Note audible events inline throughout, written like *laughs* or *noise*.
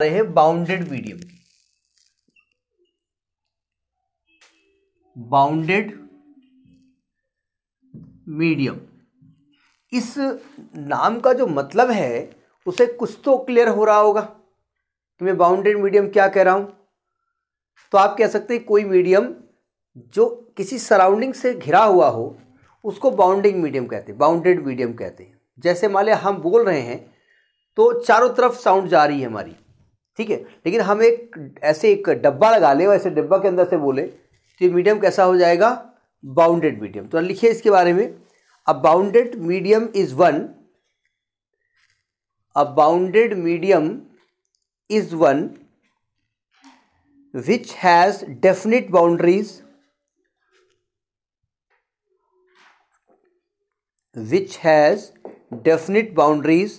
रहे हैं bounded medium की बाउंडेड मीडियम इस नाम का जो मतलब है उसे कुछ तो क्लियर हो रहा होगा कि तो मैं बाउंडेड मीडियम क्या कह रहा हूं तो आप कह सकते हैं कोई मीडियम जो किसी सराउंडिंग से घिरा हुआ हो उसको बाउंडिंग मीडियम कहते हैं बाउंडेड मीडियम कहते हैं जैसे मान लिया हम बोल रहे हैं तो चारों तरफ साउंड जा रही है हमारी ठीक है लेकिन हम एक ऐसे एक डब्बा लगा ले और ऐसे डब्बा के अंदर से बोले तो ये मीडियम कैसा हो जाएगा बाउंडेड मीडियम तो लिखिए इसके बारे में a bounded medium is one a bounded medium is one which has definite boundaries which has definite boundaries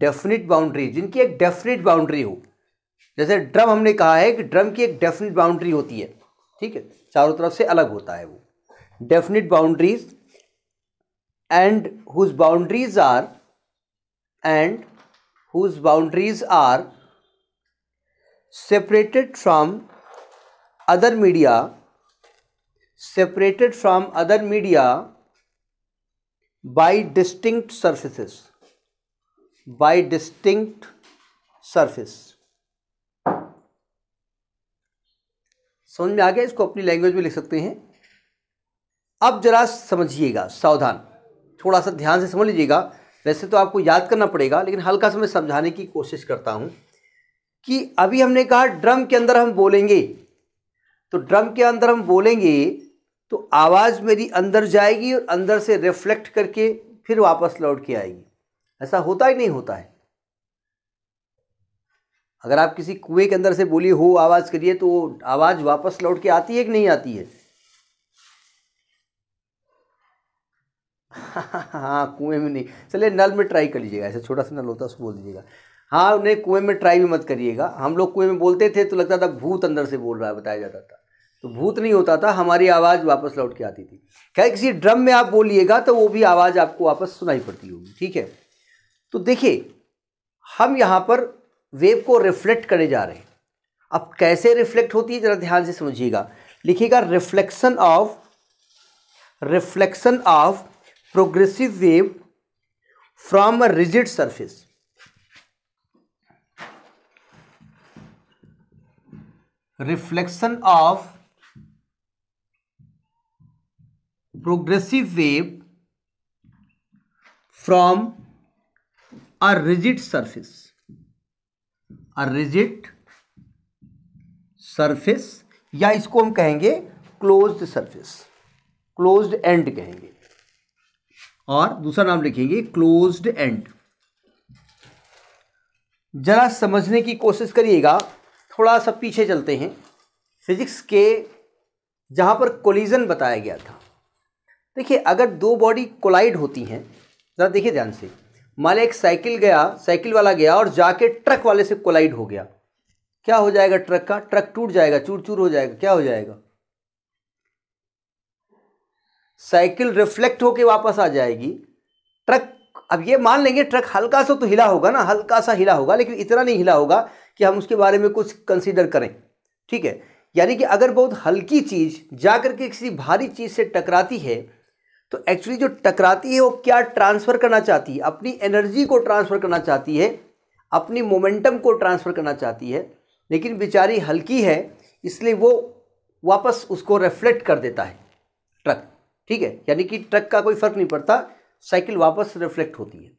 definite boundary जिनकी एक डेफिनेट बाउंड्री हो जैसे ड्रम हमने कहा है कि ड्रम की एक डेफिनेट बाउंड्री होती है ठीक है चारों तरफ से अलग होता है वो definite boundaries and whose boundaries are and whose boundaries are separated from other media separated from other media by distinct surface by distinct surface समझ में आ गया इसको अपनी लैंग्वेज में लिख सकते हैं अब जरा समझिएगा सावधान थोड़ा सा ध्यान से समझ लीजिएगा वैसे तो आपको याद करना पड़ेगा लेकिन हल्का सा मैं समझाने की कोशिश करता हूँ कि अभी हमने कहा ड्रम के अंदर हम बोलेंगे तो ड्रम के अंदर हम बोलेंगे तो आवाज़ मेरी अंदर जाएगी और अंदर से रिफ्लेक्ट करके फिर वापस लौट के आएगी ऐसा होता ही नहीं होता है अगर आप किसी कुएं के अंदर से बोली हो आवाज़ करिए तो आवाज़ वापस लौट के आती है कि नहीं आती है हाँ कुएं में नहीं चलिए नल में ट्राई कर लीजिएगा ऐसे छोटा सा नल होता है उसको बोल दीजिएगा हाँ उन्हें कुएं में ट्राई भी मत करिएगा हम लोग कुएं में बोलते थे तो लगता था भूत अंदर से बोल रहा है बताया जाता था तो भूत नहीं होता था हमारी आवाज़ वापस लौट के आती थी क्या किसी ड्रम में आप बोलिएगा तो वो भी आवाज़ आपको वापस सुनाई पड़ती होगी ठीक है तो देखिए हम यहाँ पर वेव को रिफ्लेक्ट करने जा रहे हैं अब कैसे रिफ्लेक्ट होती है ज़रा ध्यान से समझिएगा लिखिएगा reflection of reflection of progressive wave from a rigid surface reflection of progressive wave from a rigid surface a rigid surface या इसको हम कहेंगे क्लोज्ड सरफेस क्लोज्ड एंड कहेंगे और दूसरा नाम लिखेंगे क्लोज्ड एंड जरा समझने की कोशिश करिएगा थोड़ा सा पीछे चलते हैं फिजिक्स के जहाँ पर कोलिजन बताया गया था देखिए अगर दो बॉडी कोलाइड होती हैं ज़रा देखिए ध्यान से मान लिया एक साइकिल गया साइकिल वाला गया और जाके ट्रक वाले से कोलाइड हो गया क्या हो जाएगा ट्रक का ट्रक टूट जाएगा चूर चूर हो जाएगा क्या हो जाएगा साइकिल रिफ्लेक्ट होके वापस आ जाएगी ट्रक अब ये मान लेंगे ट्रक हल्का सा तो हिला होगा ना हल्का सा हिला होगा लेकिन इतना नहीं हिला होगा कि हम उसके बारे में कुछ कंसीडर करें ठीक है यानी कि अगर बहुत हल्की चीज़ जा करके किसी भारी चीज़ से टकराती है तो एक्चुअली जो टकराती है वो क्या ट्रांसफ़र करना चाहती है अपनी एनर्जी को ट्रांसफ़र करना चाहती है अपनी मोमेंटम को ट्रांसफ़र करना चाहती है लेकिन बेचारी हल्की है इसलिए वो वापस उसको रिफ्लेक्ट कर देता है ट्रक ठीक है यानी कि ट्रक का कोई फ़र्क नहीं पड़ता साइकिल वापस रिफ्लेक्ट होती है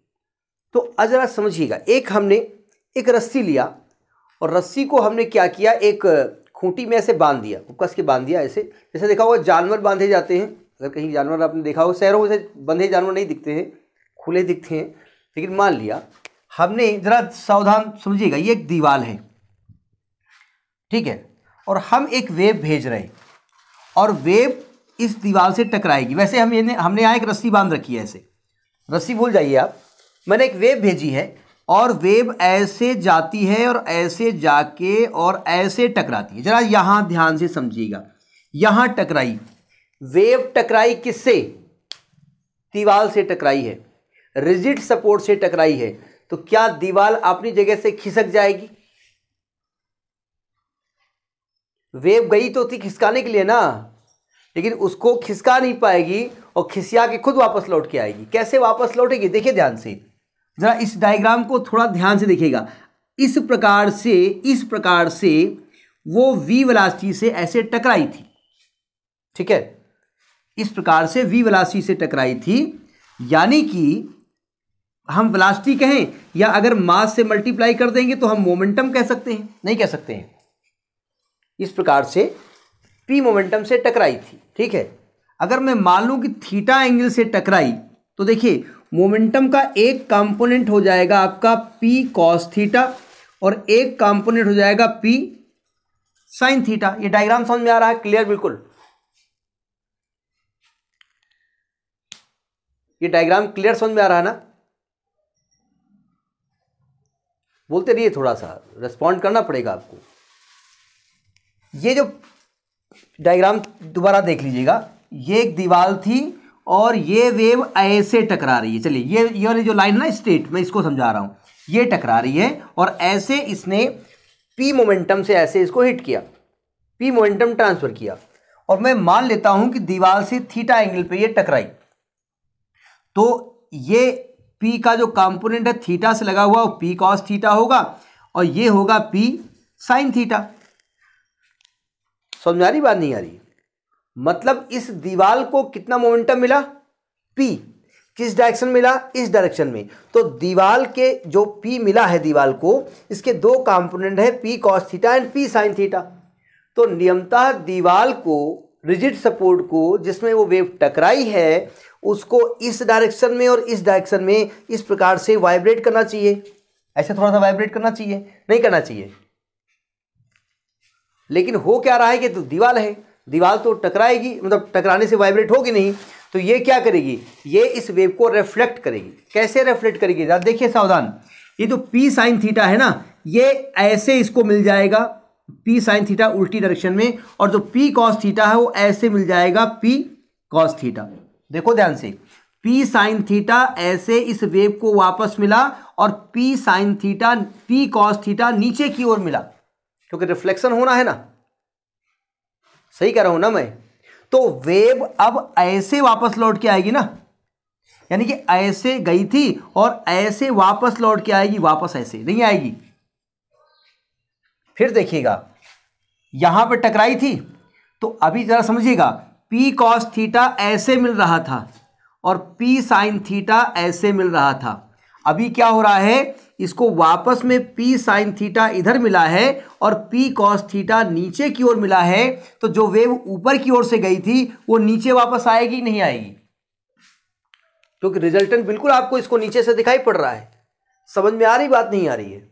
तो आज समझिएगा एक हमने एक रस्सी लिया और रस्सी को हमने क्या किया एक खूंटी में ऐसे बांध दिया उपकस के बांध दिया ऐसे जैसे देखा होगा जानवर बांधे जाते हैं अगर कहीं जानवर आपने देखा हो शहरों से बंधे जानवर नहीं दिखते हैं खुले दिखते हैं लेकिन मान लिया हमने ज़रा सावधान समझिएगा ये एक दीवाल है ठीक है और हम एक वेब भेज रहे हैं और वेब इस दीवाल से टकराएगी वैसे हम ये हमने यहाँ एक रस्सी बांध रखी है ऐसे रस्सी भूल जाइए आप मैंने एक वेब भेजी है और वेब ऐसे जाती है और ऐसे जाके और ऐसे टकराती है ज़रा यहाँ ध्यान से समझिएगा यहाँ टकराई वेव टकराई किससे दीवाल से टकराई है रिजिड सपोर्ट से टकराई है तो क्या दीवाल अपनी जगह से खिसक जाएगी वेव गई तो थी खिसकाने के लिए ना लेकिन उसको खिसका नहीं पाएगी और खिसिया के खुद वापस लौट के आएगी कैसे वापस लौटेगी देखिए ध्यान से जरा इस डायग्राम को थोड़ा ध्यान से देखिएगा इस प्रकार से इस प्रकार से वो वी वेलोसिटी से ऐसे टकराई थी ठीक है इस प्रकार से वी वेलासिटी से टकराई थी यानी कि हम वेलासिटी कहें या अगर मास से मल्टीप्लाई कर देंगे तो हम मोमेंटम कह सकते हैं नहीं कह सकते हैं इस प्रकार से पी मोमेंटम से टकराई थी ठीक है अगर मैं मान लूँ कि थीटा एंगल से टकराई तो देखिए मोमेंटम का एक कंपोनेंट हो जाएगा आपका पी कॉस थीटा और एक कंपोनेंट हो जाएगा पी साइन थीटा ये डायग्राम समझ में आ रहा है क्लियर बिल्कुल ये डायग्राम क्लियर समझ में आ रहा है ना बोलते रहिए थोड़ा सा रेस्पॉन्ड करना पड़ेगा आपको ये जो डायग्राम दोबारा देख लीजिएगा ये एक दीवार थी और ये वेव ऐसे टकरा रही है चलिए ये ये वाली जो लाइन है ना स्ट्रेट मैं इसको समझा रहा हूँ ये टकरा रही है और ऐसे इसने पी मोमेंटम से ऐसे इसको हिट किया पी मोमेंटम ट्रांसफ़र किया और मैं मान लेता हूँ कि दीवार से थीटा एंगल पे ये टकराई तो ये पी का जो कंपोनेंट है थीटा से लगा हुआ वो पी कॉस थीटा होगा और ये होगा पी साइन थीटा समझ आ रही बात नहीं आ रही मतलब इस दीवार को कितना मोमेंटम मिला पी किस डायरेक्शन मिला इस डायरेक्शन में तो दीवार के जो पी मिला है दीवार को इसके दो कंपोनेंट है P cos theta and P sine theta तो नियमतः दीवार को रिजिड सपोर्ट को जिसमें वो वेव टकराई है उसको इस डायरेक्शन में और इस डायरेक्शन में इस प्रकार से वाइब्रेट करना चाहिए ऐसे थोड़ा सा वाइब्रेट करना चाहिए नहीं करना चाहिए लेकिन हो क्या रहा है कि तो दीवाल है दीवाल तो टकराएगी मतलब टकराने से वाइब्रेट होगी नहीं तो ये क्या करेगी ये इस वेव को रेफ्लेक्ट करेगी कैसे रेफ्लेक्ट करेगी जरा देखिए सावधान ये जो तो पी साइन थीटा है ना ये ऐसे इसको मिल जाएगा पी साइन थीटा उल्टी डायरेक्शन में और जो पी कॉस थीटा है वो ऐसे मिल जाएगा पी कॉस थीटा देखो ध्यान से पी साइन थीटा ऐसे इस वेव को वापस मिला और P sine theta P cos theta नीचे की ओर मिला क्योंकि रिफ्लेक्शन होना है ना सही कह रहा हूं ना मैं तो वेव अब ऐसे वापस लौट के आएगी ना यानी कि ऐसे गई थी और ऐसे वापस लौट के आएगी वापस ऐसे नहीं आएगी फिर देखिएगा यहां पर टकराई थी तो अभी जरा समझिएगा पी कॉस थीटा ऐसे मिल रहा था और पी साइन थीटा ऐसे मिल रहा था अभी क्या हो रहा है इसको वापस में पी साइन थीटा इधर मिला है और पी कॉस थीटा नीचे की ओर मिला है तो जो वेव ऊपर की ओर से गई थी वो नीचे वापस आएगी नहीं आएगी क्योंकि रिजल्टेंट बिल्कुल आपको इसको नीचे से दिखाई पड़ रहा है समझ में आ रही बात नहीं आ रही है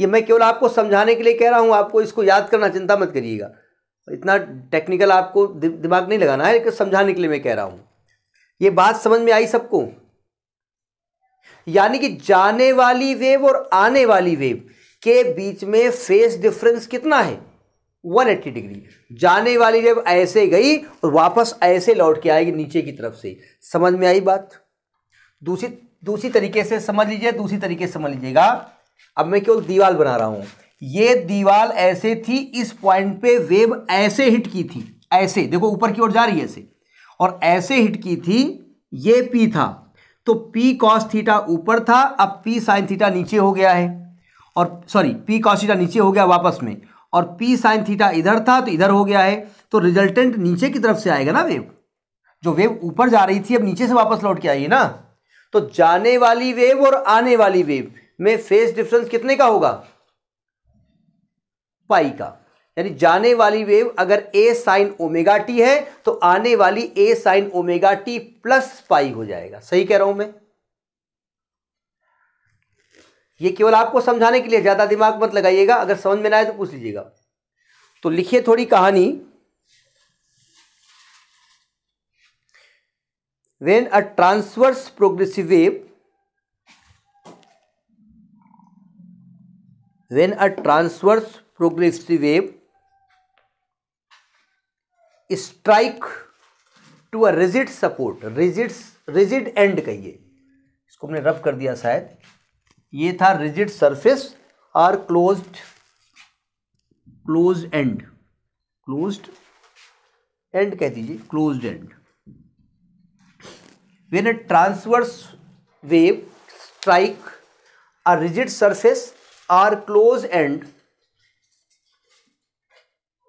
ये मैं केवल आपको समझाने के लिए कह रहा हूं आपको इसको याद करना चिंता मत करिएगा इतना टेक्निकल आपको दिमाग नहीं लगाना है लेकिन समझाने के लिए मैं कह रहा हूँ ये बात समझ में आई सबको यानी कि जाने वाली वेव और आने वाली वेव के बीच में फेस डिफरेंस कितना है 180 डिग्री जाने वाली वेव ऐसे गई और वापस ऐसे लौट के आएगी नीचे की तरफ से समझ में आई बात दूसरी दूसरी तरीके से समझ लीजिए दूसरी तरीके से समझ लीजिएगा अब मैं केवल दीवार बना रहा हूँ ये दीवार ऐसे थी इस पॉइंट पे वेव ऐसे हिट की थी ऐसे देखो ऊपर की ओर जा रही है ऐसे और ऐसे हिट की थी ये पी था तो पी कॉस थीटा ऊपर था अब पी साइन थीटा नीचे हो गया है और सॉरी पी कॉस थीटा नीचे हो गया वापस में और पी साइन थीटा इधर था तो इधर हो गया है तो रिजल्टेंट नीचे की तरफ से आएगा ना वेव जो वेव ऊपर जा रही थी अब नीचे से वापस लौट के आई है ना तो जाने वाली वेव और आने वाली वेव में फेस डिफरेंस कितने का होगा पाई का यानी जाने वाली वेव अगर ए साइन ओमेगा टी है तो आने वाली A sine omega T plus pi हो जाएगा सही कह रहा हूं मैं ये केवल आपको समझाने के लिए ज़्यादा दिमाग मत लगाइएगा अगर समझ में ना आए तो पूछ लीजिएगा तो लिखिए थोड़ी कहानी when a transverse progressive wave when a transverse progressive wave strike to a rigid support rigid rigid end कहिए इसको हमने रब कर दिया शायद ये था rigid surface or closed close end closed end कह दीजिए closed end when a transverse wave strike a rigid surface or close end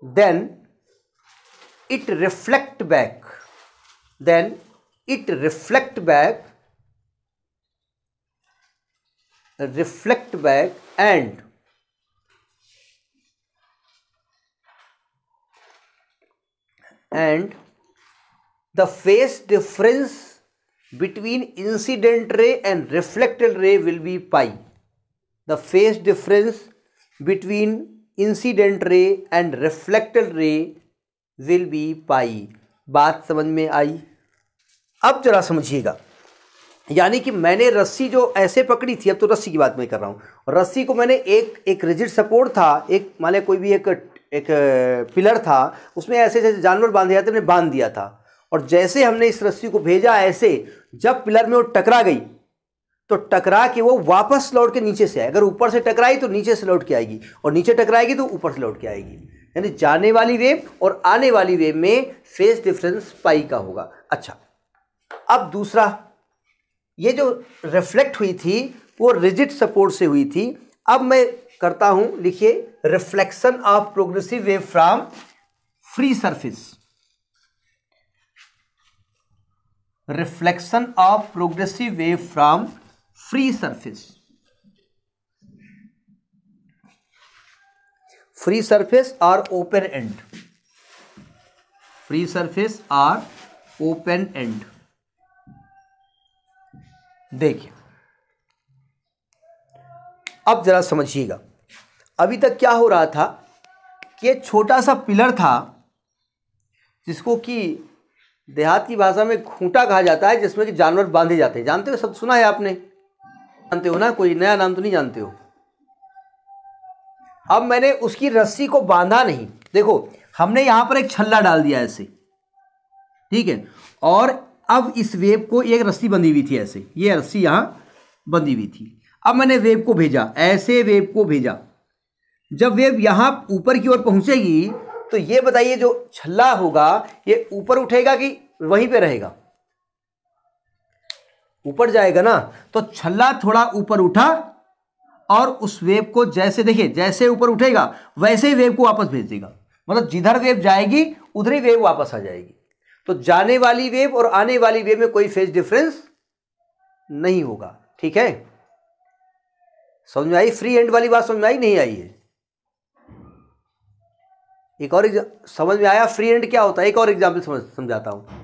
then it reflect back then it reflect back reflect back and and the phase difference between incident ray and reflected ray will be pi. The phase difference between incident ray and reflected ray will be pi बात समझ में आई अब जरा समझिएगा यानी कि मैंने रस्सी जो ऐसे पकड़ी थी अब तो रस्सी की बात मैं कर रहा हूँ रस्सी को मैंने एक एक रिजिड सपोर्ट था एक मान लिया कोई भी एक एक पिलर था उसमें ऐसे जैसे जानवर बांधे जाते हमने बांध दिया था और जैसे हमने इस रस्सी को भेजा ऐसे जब पिलर में वो टकरा गई तो टकरा के वो वापस लौट के नीचे से आए अगर ऊपर से टकराई तो नीचे से लौट के आएगी और नीचे टकराएगी तो ऊपर से लौट के आएगी यानी जाने वाली वेव और आने वाली वेव में फेस डिफरेंस पाई का होगा अच्छा अब दूसरा ये जो रिफ्लेक्ट हुई थी वो रिजिट सपोर्ट से हुई थी अब मैं करता हूं लिखिए reflection of progressive wave from free surface reflection of progressive wave from free surface free surface or open end free surface or open end देखिए अब जरा समझिएगा अभी तक क्या हो रहा था कि एक छोटा सा पिलर था जिसको कि देहात की भाषा में खूंटा कहा जाता है जिसमें कि जानवर बांधे जाते हैं जानते हो सब सुना है आपने जानते हो ना कोई नया नाम तो नहीं जानते हो अब मैंने उसकी रस्सी को बांधा नहीं देखो हमने यहां पर एक छल्ला डाल दिया ऐसे ठीक है और अब इस वेब को एक रस्सी बंधी हुई थी ऐसे ये रस्सी यहां बंधी हुई थी अब मैंने वेब को भेजा ऐसे वेब को भेजा जब वेब यहां ऊपर की ओर पहुंचेगी तो ये बताइए जो छल्ला होगा ये ऊपर उठेगा कि वहीं पे रहेगा ऊपर जाएगा ना तो छल्ला थोड़ा ऊपर उठा और उस वेव को जैसे देखिए जैसे ऊपर उठेगा वैसे ही वेव को वापस भेज देगा मतलब जिधर वेव जाएगी उधर ही वेव वापस आ जाएगी तो जाने वाली वेव और आने वाली वेव में कोई फेज डिफरेंस नहीं होगा ठीक है समझ में आई फ्री एंड वाली बात समझ में आई नहीं आई है एक और समझ में आया फ्री एंड क्या होता है एक और एग्जाम्पल समझ समझाता हूँ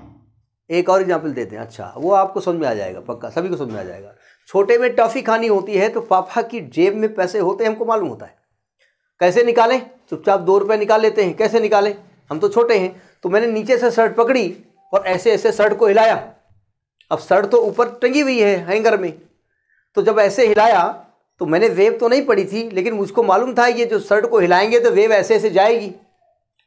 एक और एग्जाम्पल देते हैं अच्छा वो आपको समझ में आ जाएगा पक्का सभी को समझ में आ जाएगा छोटे में टॉफ़ी खानी होती है तो पापा की जेब में पैसे होते हैं हमको मालूम होता है कैसे निकालें चुपचाप दो रुपये निकाल लेते हैं कैसे निकालें हम तो छोटे हैं तो मैंने नीचे से शर्ट पकड़ी और ऐसे ऐसे शर्ट को हिलाया अब शर्ट तो ऊपर टंगी हुई है हैंगर में तो जब ऐसे हिलाया तो मैंने वेव तो नहीं पड़ी थी लेकिन मुझको मालूम था ये जो शर्ट को हिलाएंगे तो वेव ऐसे ऐसे जाएगी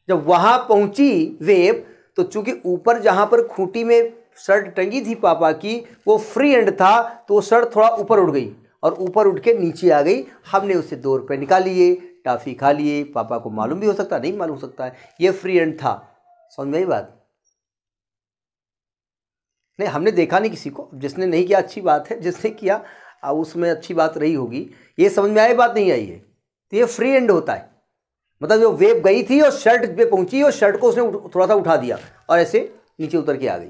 जब वहाँ पहुँची वेव तो चूंकि ऊपर जहां पर खूंटी में शर्ट टंगी थी पापा की वो फ्री एंड था तो वो शर्ट थोड़ा ऊपर उठ गई और ऊपर उठ के नीचे आ गई हमने उसे दो रुपये निकाल लिए टाफ़ी खा लिए पापा को मालूम भी हो सकता नहीं मालूम हो सकता है ये फ्री एंड था समझ में आई बात नहीं हमने देखा नहीं किसी को जिसने नहीं किया अच्छी बात है जिसने किया उसमें अच्छी बात रही होगी ये समझ में आई बात नहीं आई है तो ये फ्री एंड होता है मतलब जो वेब गई थी और शर्ट पे पहुंची और शर्ट को उसने थोड़ा सा उठा दिया और ऐसे नीचे उतर के आ गई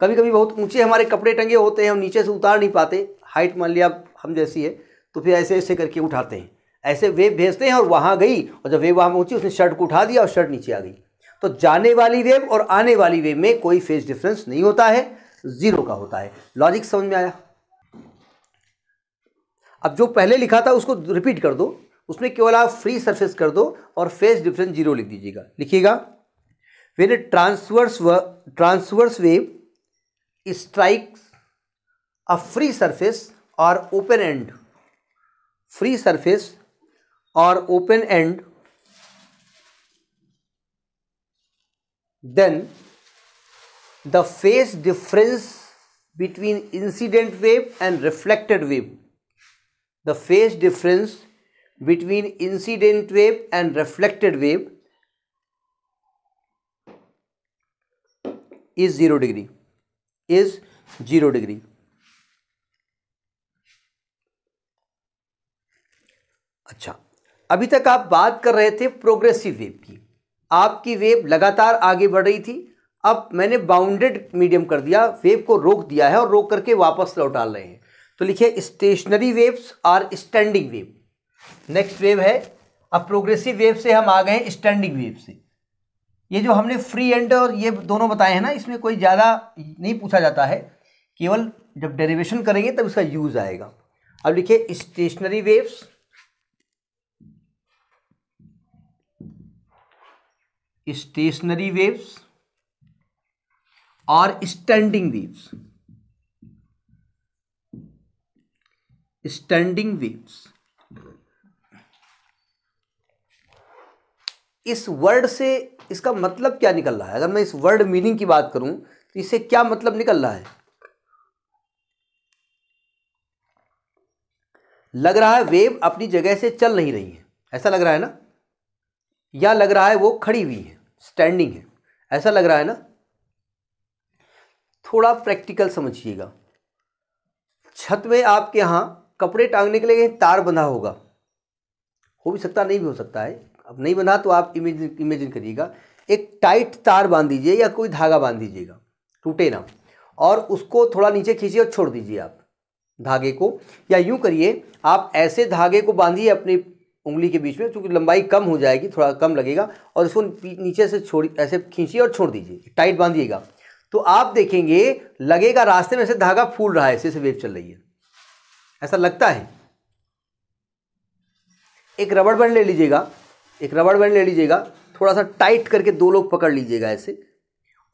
कभी कभी बहुत ऊंचे हमारे कपड़े टंगे होते हैं हम नीचे से उतार नहीं पाते हाइट मान लिया हम जैसी है तो फिर ऐसे ऐसे करके उठाते हैं ऐसे वेब भेजते हैं और वहाँ गई और जब वेब वहाँ पहुँची उसने शर्ट को उठा दिया और शर्ट नीचे आ गई तो जाने वाली वेब और आने वाली वेब में कोई फेज डिफरेंस नहीं होता है जीरो का होता है लॉजिक समझ में आया अब जो पहले लिखा था उसको रिपीट कर दो उसमें केवल आप फ्री सरफेस कर दो और फेस डिफरेंस जीरो लिख दीजिएगा लिखिएगा वेन ए ट्रांसवर्स व transverse wave strikes a free surface और ओपन एंड फ्री सरफेस और open end then the phase difference between incident wave and reflected wave the phase difference between incident wave and reflected wave is 0 degree is 0 degree अच्छा अभी तक आप बात कर रहे थे प्रोग्रेसिव वेव की आपकी वेव लगातार आगे बढ़ रही थी अब मैंने बाउंडेड मीडियम कर दिया वेव को रोक दिया है और रोक करके वापस लौटा रहे हैं तो लिखिए stationary waves or standing wave next wave है अब प्रोग्रेसिव वेव से हम आ गए हैं स्टैंडिंग वेव से ये जो हमने फ्री एंड और ये दोनों बताए हैं ना इसमें कोई ज़्यादा नहीं पूछा जाता है केवल जब डेरिवेशन करेंगे तब इसका यूज आएगा अब लिखिए स्टेशनरी वेव्स स्टेशनरी वेव्स और स्टैंडिंग वेव्स स्टैंडिंग वेव्स इस वर्ड से इसका मतलब क्या निकल रहा है अगर मैं इस वर्ड मीनिंग की बात करूं तो इससे क्या मतलब निकल रहा है लग रहा है वेव अपनी जगह से चल नहीं रही है ऐसा लग रहा है ना या लग रहा है वो खड़ी हुई है स्टैंडिंग है ऐसा लग रहा है ना थोड़ा प्रैक्टिकल समझिएगा छत में आपके यहां कपड़े टांगने के लिए तार बंधा होगा हो भी सकता नहीं भी हो सकता है अब नहीं बना तो आप इमेजिन इमेजिन करिएगा एक टाइट तार बांध दीजिए या कोई धागा बांध दीजिएगा टूटे ना और उसको थोड़ा नीचे खींचिए और छोड़ दीजिए आप धागे को या यूं करिए आप ऐसे धागे को बांधिए अपनी उंगली के बीच में क्योंकि लंबाई कम हो जाएगी थोड़ा कम लगेगा और इसको नीचे से छोड़ ऐसे खींचिए और छोड़ दीजिए टाइट बांधिएगा तो आप देखेंगे लगेगा रास्ते में से धागा फूल रहा है ऐसे से वेव चल रही है ऐसा लगता है एक रबड़ बैंड ले लीजिएगा एक रबड़ बैंड ले लीजिएगा थोड़ा सा टाइट करके दो लोग पकड़ लीजिएगा ऐसे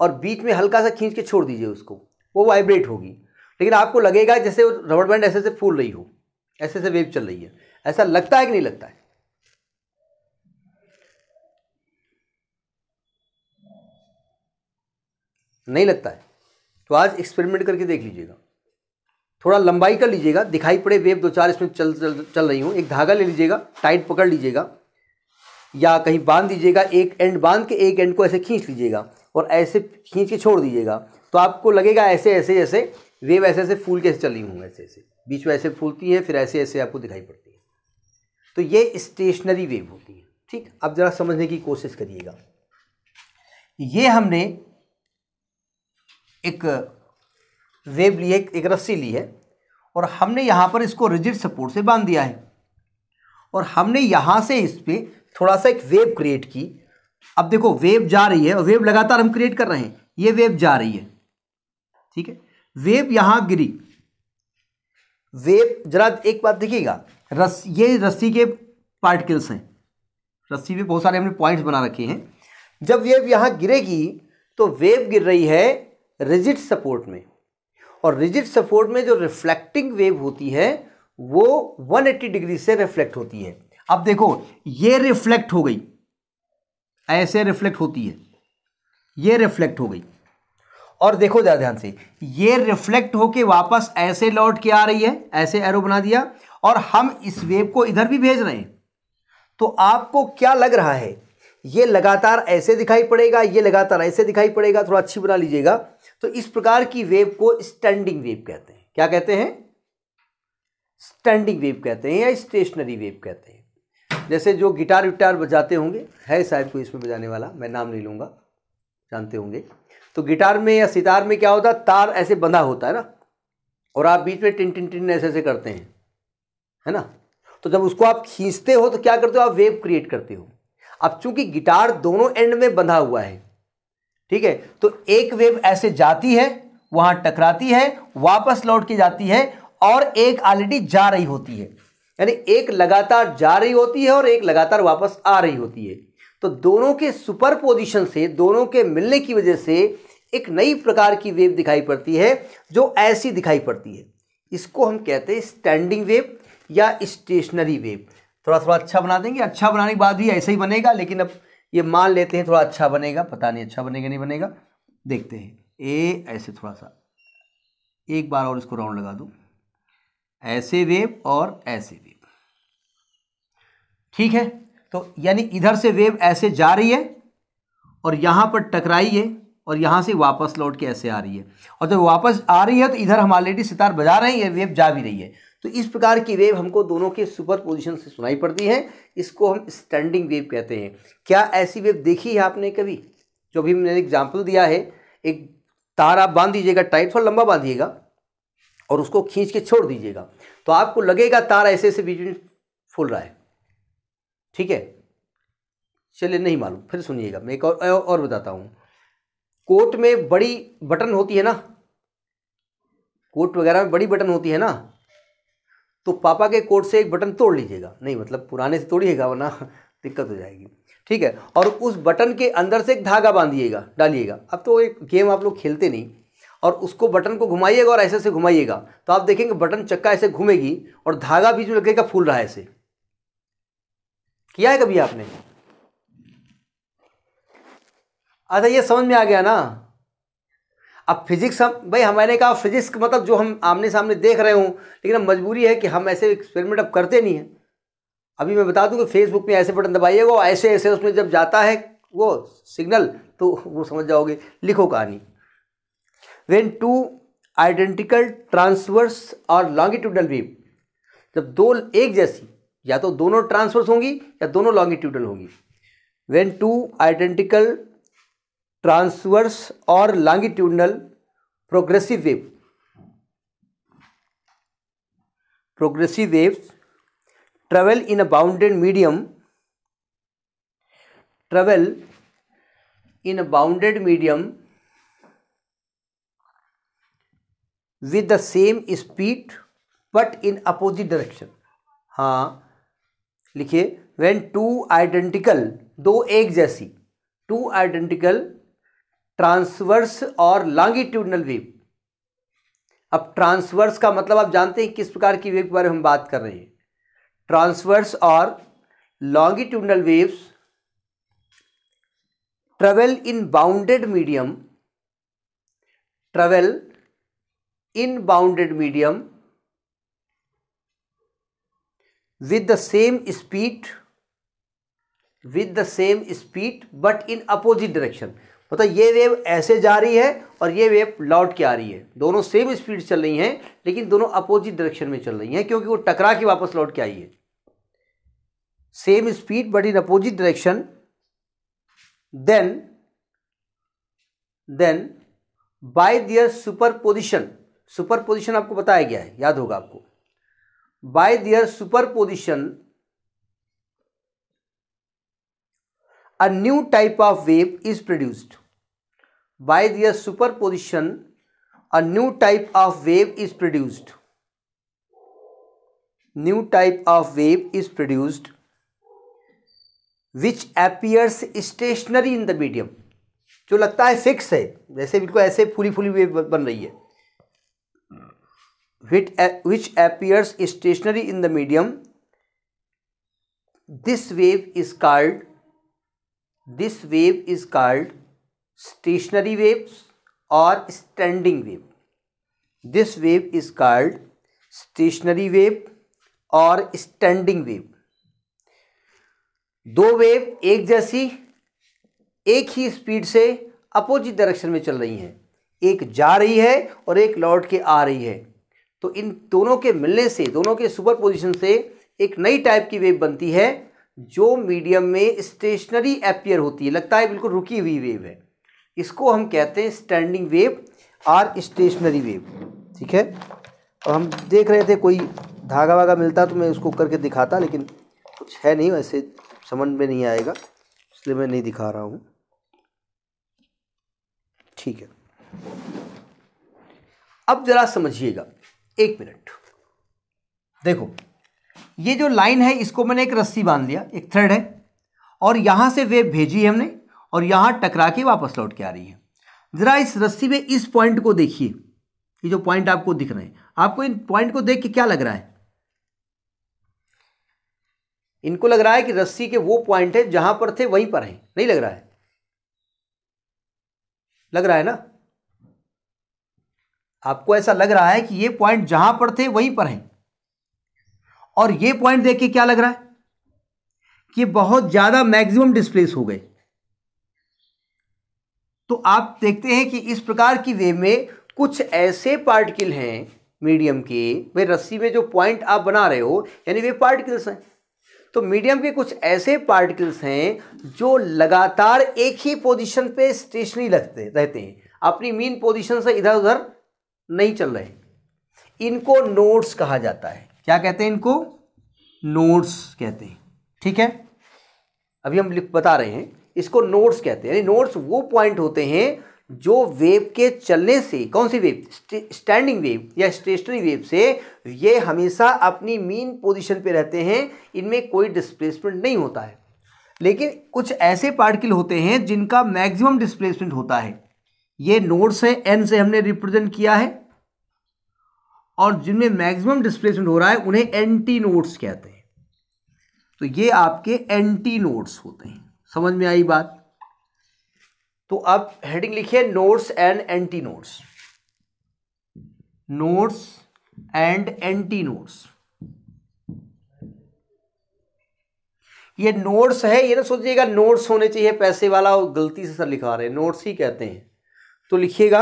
और बीच में हल्का सा खींच के छोड़ दीजिए उसको वो वाइब्रेट होगी लेकिन आपको लगेगा जैसे वो रबड़ बैंड ऐसे से फूल रही हो ऐसे से वेव चल रही है ऐसा लगता है कि नहीं लगता है नहीं लगता है तो आज एक्सपेरिमेंट करके देख लीजिएगा थोड़ा लंबाई कर लीजिएगा दिखाई पड़े वेव दो चार इसमें चल चल चल रही हूँ एक धागा ले लीजिएगा टाइट पकड़ लीजिएगा या कहीं बांध दीजिएगा एक एंड बांध के एक एंड को ऐसे खींच लीजिएगा और ऐसे खींच के छोड़ दीजिएगा तो आपको लगेगा ऐसे ऐसे जैसे वेव ऐसे ऐसे फूल के चली हूँ ऐसे ऐसे बीच में ऐसे फूलती है फिर ऐसे ऐसे आपको दिखाई पड़ती है तो ये स्टेशनरी वेव होती है ठीक अब ज़रा समझने की कोशिश करिएगा ये हमने एक वेव ली है एक रस्सी ली है और हमने यहाँ पर इसको रिजिड सपोर्ट से बांध दिया है और हमने यहाँ से इस पर थोड़ा सा एक वेव क्रिएट की अब देखो वेव जा रही है और वेव लगातार हम क्रिएट कर रहे हैं ये वेव जा रही है ठीक है वेव यहां गिरी वेव जरा एक बात देखिएगा रस ये रस्सी के पार्टिकल्स हैं रस्सी में बहुत सारे हमने पॉइंट्स बना रखे हैं जब वेव यहाँ गिरेगी तो वेव गिर रही है रिजिट सपोर्ट में और रिजिट सपोर्ट में जो रिफ्लेक्टिंग वेव होती है वो 180 डिग्री से रिफ्लेक्ट होती है अब देखो ये रिफ्लेक्ट हो गई ऐसे रिफ्लेक्ट होती है ये रिफ्लेक्ट हो गई और देखो ज़्यादा ध्यान से ये रिफ्लेक्ट होके वापस ऐसे लौट के आ रही है ऐसे एरो बना दिया और हम इस वेव को इधर भी भेज रहे हैं तो आपको क्या लग रहा है ये लगातार ऐसे दिखाई पड़ेगा ये लगातार ऐसे दिखाई पड़ेगा थोड़ा अच्छी बना लीजिएगा तो इस प्रकार की वेव को स्टैंडिंग वेव कहते हैं क्या कहते हैं स्टैंडिंग वेव कहते हैं या स्टेशनरी वेव कहते हैं जैसे जो गिटार विटार बजाते होंगे है शायद कोई इसमें बजाने वाला मैं नाम नहीं लूँगा जानते होंगे तो गिटार में या सितार में क्या होता है तार ऐसे बंधा होता है ना और आप बीच में टिन टिन टिन ऐसे ऐसे करते हैं है ना तो जब उसको आप खींचते हो तो क्या करते हो आप वेव क्रिएट करते हो अब चूंकि गिटार दोनों एंड में बंधा हुआ है ठीक है तो एक वेव ऐसे जाती है वहाँ टकराती है वापस लौट के जाती है और एक ऑलरेडी जा रही होती है यानी एक लगातार जा रही होती है और एक लगातार वापस आ रही होती है तो दोनों के सुपर पोजिशन से दोनों के मिलने की वजह से एक नई प्रकार की वेव दिखाई पड़ती है जो ऐसी दिखाई पड़ती है इसको हम कहते हैं स्टैंडिंग वेव या स्टेशनरी वेव थोड़ा थोड़ा अच्छा बना देंगे अच्छा बनाने के बाद भी ऐसे ही बनेगा लेकिन अब ये मान लेते हैं थोड़ा अच्छा बनेगा पता नहीं अच्छा बनेगा नहीं बनेगा देखते हैं ए ऐसे थोड़ा सा एक बार और इसको राउंड लगा दूँ ऐसे वेव और ऐसे वेव ठीक है तो यानी इधर से वेव ऐसे जा रही है और यहाँ पर टकराई है और यहाँ से वापस लौट के ऐसे आ रही है और जब तो वापस आ रही है तो इधर हम ऑलरेडी सितार बजा रहे हैं ये वेव जा भी रही है तो इस प्रकार की वेव हमको दोनों के सुपर पोजिशन से सुनाई पड़ती है इसको हम स्टैंडिंग वेव कहते हैं क्या ऐसी वेव देखी है आपने कभी जो भी मैंने एग्जाम्पल दिया है एक तार आप बांध दीजिएगा टाइट और लंबा बांधिएगा और उसको खींच के छोड़ दीजिएगा तो आपको लगेगा तार ऐसे ऐसे बीच में फूल रहा है ठीक है चलिए नहीं मालूम फिर सुनिएगा मैं एक और और बताता हूँ कोट में बड़ी बटन होती है ना कोट वगैरह में बड़ी बटन होती है ना तो पापा के कोट से एक बटन तोड़ लीजिएगा नहीं मतलब पुराने से तोड़िएगा वरना *laughs* दिक्कत हो जाएगी ठीक है और उस बटन के अंदर से एक धागा बांधिएगा डालिएगा अब तो एक गेम आप लोग खेलते नहीं और उसको बटन को घुमाइएगा और ऐसे से घुमाइएगा तो आप देखेंगे बटन चक्का ऐसे घूमेगी और धागा बीच में लगेगा फूल रहा है ऐसे किया है कभी आपने अच्छा ये समझ में आ गया ना अब फिजिक्स हम भाई हमारे कहा फिजिक्स मतलब जो हम आमने सामने देख रहे हूँ लेकिन अब मजबूरी है कि हम ऐसे एक्सपेरिमेंट अब करते नहीं हैं अभी मैं बता दूँ कि फेसबुक में ऐसे बटन दबाइएगा वो ऐसे ऐसे उसमें जब जाता है वो सिग्नल तो वो समझ जाओगे लिखो कहानी वेन टू आइडेंटिकल ट्रांसवर्स और लॉन्गिट्यूडल वेव जब दो एक जैसी या तो दोनों ट्रांसवर्स होंगी या दोनों लॉन्गिट्यूडल होंगी वेन टू आइडेंटिकल ट्रांसवर्स और longitudinal progressive wave progressive wave travel in a bounded medium travel in a bounded medium with the same speed but in opposite direction हाँ लिखिए वेन टू आइडेंटिकल दो एक जैसी two identical transverse और longitudinal wave अब transverse का मतलब आप जानते हैं किस प्रकार की वेव के बारे में हम बात कर रहे हैं ट्रांसवर्स और longitudinal waves travel in bounded medium travel in bounded medium with the same speed with the same speed but in opposite direction मतलब ये वेव ऐसे जा रही है और ये वेव लौट के आ रही है दोनों सेम स्पीड चल रही हैं लेकिन दोनों अपोजिट डायरेक्शन में चल रही हैं क्योंकि वो टकरा के वापस लौट के आई है same speed but in opposite direction then then by their superposition superposition आपको बताया गया है याद होगा आपको by their superposition a new type of wave is produced by their superposition a new type of wave is produced new type of wave is produced which appears stationary in the medium जो लगता है fix है जैसे बिल्कुल ऐसे फूली फूली wave बन रही है which, which appears stationary in the medium this wave is called this wave is called stationary waves or standing wave this wave is called stationary wave और स्टैंडिंग वेव दो वेव एक जैसी एक ही स्पीड से अपोजिट डायरेक्शन में चल रही हैं एक जा रही है और एक लौट के आ रही है तो इन दोनों के मिलने से दोनों के सुपर पोजिशन से एक नई टाइप की वेव बनती है जो मीडियम में स्टेशनरी अपियर होती है लगता है बिल्कुल रुकी हुई वेव है इसको हम कहते हैं स्टैंडिंग वेव और स्टेशनरी वेव ठीक है और हम देख रहे थे कोई धागा वागा मिलता तो मैं उसको करके दिखाता लेकिन कुछ है नहीं वैसे समझ में नहीं आएगा इसलिए मैं नहीं दिखा रहा हूँ ठीक है अब ज़रा समझिएगा एक मिनट देखो ये जो लाइन है इसको मैंने एक रस्सी बांध लिया एक थ्रेड है और यहाँ से वेब भेजी है हमने और यहाँ टकरा के वापस लौट के आ रही है ज़रा इस रस्सी में इस पॉइंट को देखिए ये जो पॉइंट आपको दिख रहे हैं आपको इन पॉइंट को देख के क्या लग रहा है इनको लग रहा है कि रस्सी के वो पॉइंट है जहां पर थे वहीं पर है नहीं लग रहा है लग रहा है ना आपको ऐसा लग रहा है कि ये पॉइंट जहां पर थे वहीं पर हैं और ये पॉइंट देख के क्या लग रहा है कि बहुत ज़्यादा मैक्सिमम डिस्प्लेस हो गए तो आप देखते हैं कि इस प्रकार की वेव में कुछ ऐसे पार्टिकल हैं मीडियम के वे रस्सी में जो पॉइंट आप बना रहे हो यानी वे पार्टिकल्स हैं तो मीडियम के कुछ ऐसे पार्टिकल्स हैं जो लगातार एक ही पोजीशन पे स्टेशनरी लगते रहते हैं अपनी मीन पोजीशन से इधर उधर नहीं चल रहे इनको नोड्स कहा जाता है क्या कहते हैं इनको नोड्स कहते हैं ठीक है अभी हम बता रहे हैं इसको नोड्स कहते हैं यानी नोड्स वो पॉइंट होते हैं जो वेव के चलने से कौन सी वेव स्टैंडिंग वेव या स्टेशनरी वेव से ये हमेशा अपनी मीन पोजीशन पे रहते हैं इनमें कोई डिस्प्लेसमेंट नहीं होता है लेकिन कुछ ऐसे पार्टिकल होते हैं जिनका मैक्सिमम डिस्प्लेसमेंट होता है ये नोड्स है एन से हमने रिप्रेजेंट किया है और जिनमें मैक्सिमम डिस्प्लेसमेंट हो रहा है उन्हें एंटी नोड्स कहते हैं तो ये आपके एंटी नोड्स होते हैं समझ में आई बात तो अब हेडिंग लिखिए nodes and antinodes nodes and antinodes ये नोट्स है ये ना तो सोचिएगा नोट्स होने चाहिए पैसे वाला गलती से सर लिखा रहे हैं नोट्स ही कहते हैं तो लिखिएगा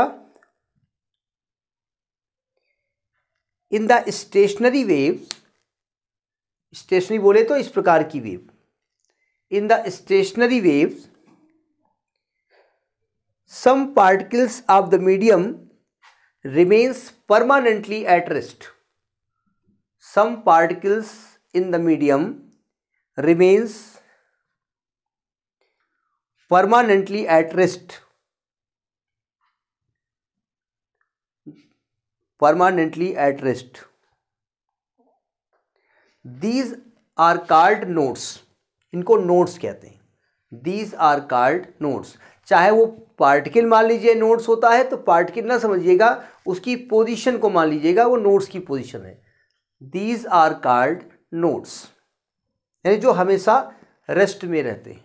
in the stationary wave stationary बोले तो इस प्रकार की wave in the stationary wave some particles of the medium remains permanently at rest some particles in the medium remains permanently at rest permanently at rest these are called nodes इनको nodes कहते हैं these are called notes चाहे वो particle मान लीजिए notes होता है तो पार्टिकल ना समझिएगा उसकी पोजीशन को मान लीजिएगा वो नोट्स की पोजीशन है दीज आर कार्ड नोट्स यानी जो हमेशा रेस्ट में रहते हैं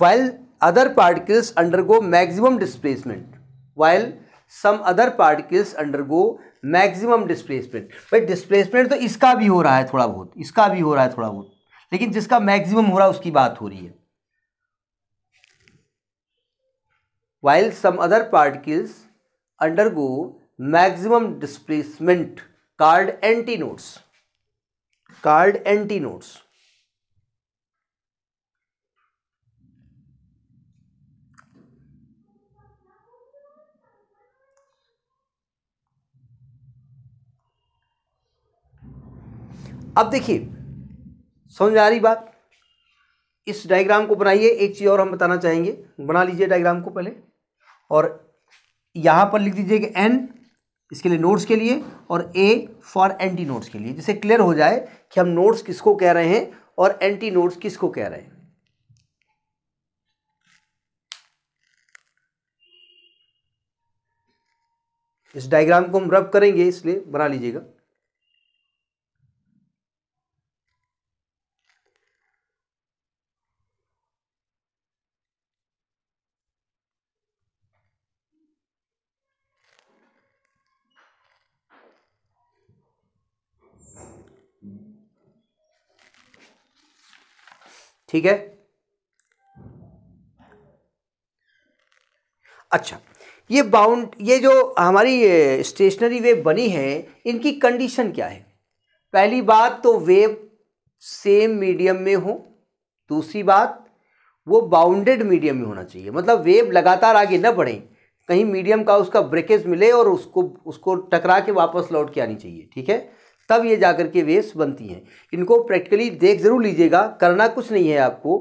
while other particles undergo maximum displacement while some other particles undergo maximum displacement भाई displacement तो इसका भी हो रहा है थोड़ा बहुत इसका भी हो रहा है थोड़ा बहुत लेकिन जिसका मैक्सिमम हो रहा है उसकी बात हो रही है while some other particles undergo maximum displacement called antinodes called antinodes अब देखिए समझ आ रही बात इस डायग्राम को बनाइए एक चीज़ और हम बताना चाहेंगे बना लीजिए डायग्राम को पहले और यहाँ पर लिख दीजिए कि एन इसके लिए नोट्स के लिए और ए फॉर एंटी नोट्स के लिए जिसे क्लियर हो जाए कि हम नोट्स किसको कह रहे हैं और एंटी नोट्स किसको कह रहे हैं इस डायग्राम को हम रब करेंगे इसलिए बना लीजिएगा ठीक है अच्छा ये बाउंड ये जो हमारी स्टेशनरी वेव बनी है इनकी कंडीशन क्या है पहली बात तो वेव सेम मीडियम में हो दूसरी बात वो बाउंडेड मीडियम में होना चाहिए मतलब वेव लगातार आगे न बढ़े कहीं मीडियम का उसका ब्रेकेज मिले और उसको उसको टकरा के वापस लौट के आनी चाहिए ठीक है तब ये जाकर के वेव्स बनती हैं इनको प्रैक्टिकली देख ज़रूर लीजिएगा करना कुछ नहीं है आपको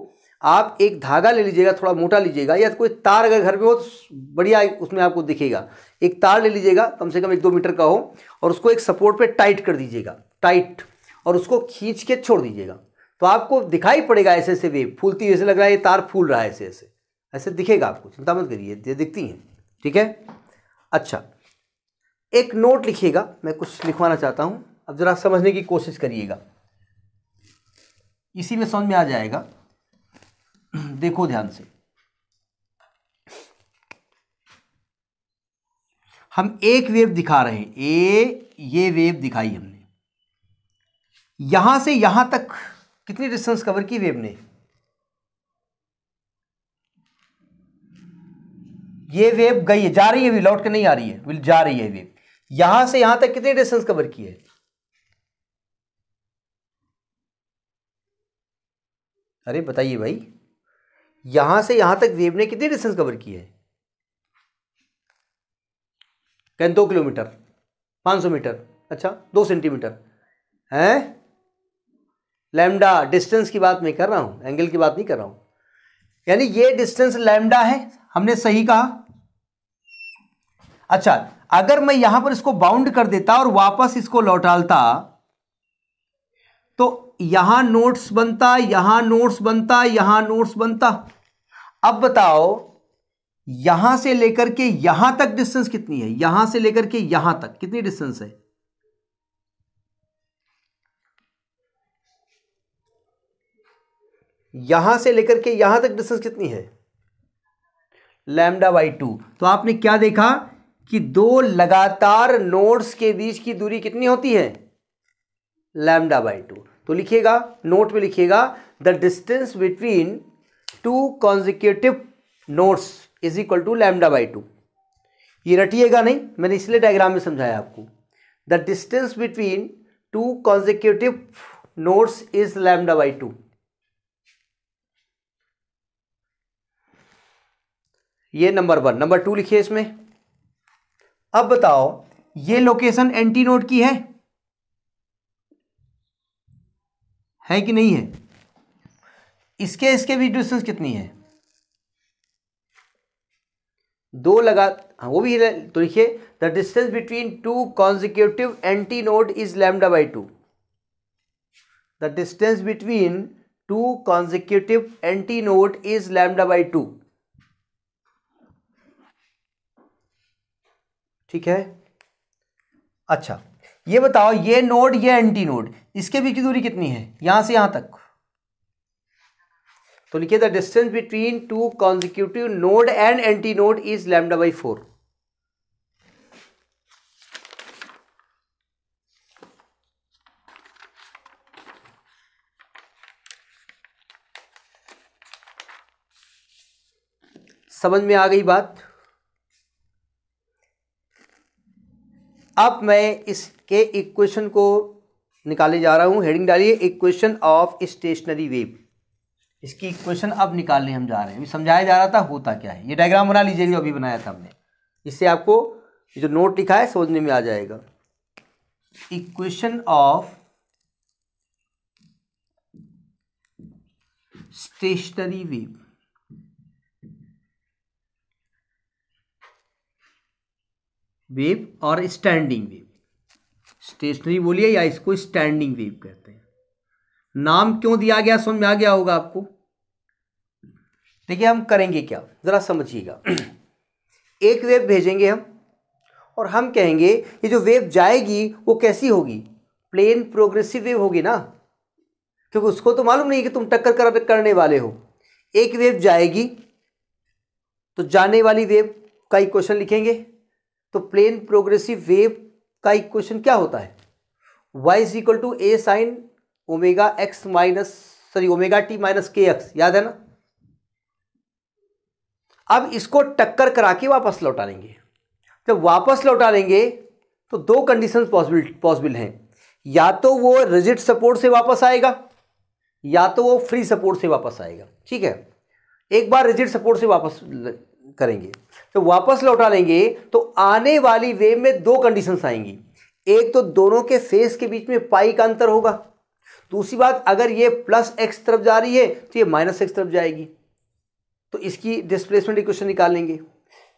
आप एक धागा ले लीजिएगा थोड़ा मोटा लीजिएगा या कोई तार अगर घर में हो तो बढ़िया उसमें आपको दिखेगा एक तार ले लीजिएगा कम से कम एक दो मीटर का हो और उसको एक सपोर्ट पे टाइट कर दीजिएगा टाइट और उसको खींच के छोड़ दीजिएगा तो आपको दिखाई पड़ेगा ऐसे ऐसे वेव फूलती हुई ऐसे लग रहा है ये तार फूल रहा है ऐसे ऐसे ऐसे दिखेगा आपको चिंता मत करिए ये दिखती हैं ठीक है अच्छा एक नोट लिखिएगा मैं कुछ लिखवाना चाहता हूँ अब ज़रा समझने की कोशिश करिएगा इसी में समझ में आ जाएगा देखो ध्यान से हम एक वेव दिखा रहे हैं ए ये वेव दिखाई हमने यहां से यहां तक कितनी डिस्टेंस कवर की वेव ने ये वेव गई है जा रही है लौट के नहीं आ रही है जा रही है वेव यहां से यहां तक कितनी डिस्टेंस कवर की है अरे बताइए भाई यहाँ से यहाँ तक वेव ने कितनी डिस्टेंस कवर की है कहें दो किलोमीटर पाँच सौ मीटर अच्छा दो सेंटीमीटर हैं लैम्डा डिस्टेंस की बात मैं कर रहा हूँ एंगल की बात नहीं कर रहा हूँ यानी ये डिस्टेंस लैम्डा है हमने सही कहा अच्छा अगर मैं यहां पर इसको बाउंड कर देता और वापस इसको लौटालता तो यहां नोट्स बनता यहां नोट्स बनता यहां नोट्स बनता अब बताओ यहां से लेकर के यहां तक डिस्टेंस कितनी है यहां से लेकर के यहां तक कितनी डिस्टेंस है यहां से लेकर के यहां तक डिस्टेंस कितनी है लैमडा बाई टू तो आपने क्या देखा कि दो लगातार नोड्स के बीच की दूरी कितनी होती है लैमडा बाई टू तो लिखिएगा नोट में लिखिएगा the distance between two consecutive nodes is equal to lambda by two ये रटिएगा नहीं मैंने इसलिए डायग्राम में समझाया आपको the distance between two consecutive nodes is lambda by two ये नंबर वन नंबर टू लिखिए इसमें अब बताओ ये लोकेशन एंटी नोट की है है कि नहीं है इसके इसके भी डिस्टेंस कितनी है दो लगा हाँ वो भी है तो लिखिए the distance between two consecutive antinode is lambda by two the distance between two consecutive antinode is lambda by two ठीक है अच्छा ये बताओ ये नोड ये एंटी नोड इसके बीच की दूरी कितनी है यहां से यहां तक तो लिखिए the distance between two consecutive node and antinode is lambda by four समझ में आ गई बात अब मैं इसके इक्वेशन को निकाले जा रहा हूँ हेडिंग डालिए इक्वेशन ऑफ स्टेशनरी वेव इसकी इक्वेशन अब निकालने हम जा रहे हैं अभी समझाया जा रहा था होता क्या है ये डायग्राम बना लीजिए जो अभी बनाया था हमने इससे आपको जो नोट लिखा है समझने में आ जाएगा equation of stationary wave wave और स्टैंडिंग वेव स्टेशनरी बोलिए या इसको स्टैंडिंग वेव कहते हैं नाम क्यों दिया गया समझ में आ गया होगा आपको देखिए हम करेंगे क्या ज़रा समझिएगा *clears throat* एक वेव भेजेंगे हम और हम कहेंगे ये जो वेव जाएगी वो कैसी होगी प्लेन प्रोग्रेसिव वेव होगी ना क्योंकि उसको तो मालूम नहीं कि तुम टक्कर कर करने वाले हो एक वेव जाएगी तो जाने वाली वेव का ही क्वेश्चन लिखेंगे तो प्लेन प्रोग्रेसिव वेव का इक्वेशन क्या होता है Y is equal to A sine omega X minus sorry omega T minus K X याद है ना अब इसको टक्कर करा के वापस लौटा लेंगे जब वापस लौटा लेंगे तो दो कंडीशन पॉसिबिल पॉसिबल हैं या तो वो रिजिट सपोर्ट से वापस आएगा या तो वो फ्री सपोर्ट से वापस आएगा ठीक है एक बार रिजिट सपोर्ट से वापस करेंगे तो वापस लौटा लेंगे तो आने वाली वेव में दो कंडीशंस आएंगी एक तो दोनों के फेस के बीच में पाई का अंतर होगा दूसरी बात अगर ये प्लस एक्स तरफ जा रही है तो ये माइनस एक्स तरफ जाएगी तो इसकी डिस्प्लेसमेंट इक्वेशन निकालेंगे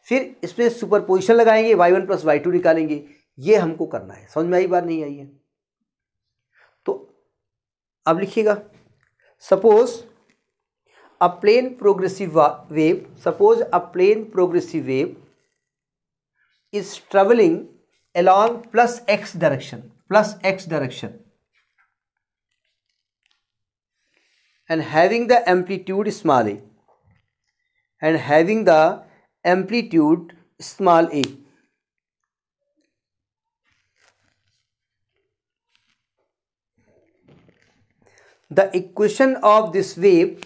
फिर इसमें सुपर पोजिशन लगाएंगे Y one plus Y two निकालेंगे ये हमको करना है समझ में आई बात नहीं आई है तो अब लिखिएगा suppose a plane progressive wave, suppose a plane progressive wave is traveling along plus x direction, plus x direction and having the amplitude small a and having the amplitude small a. The equation of this wave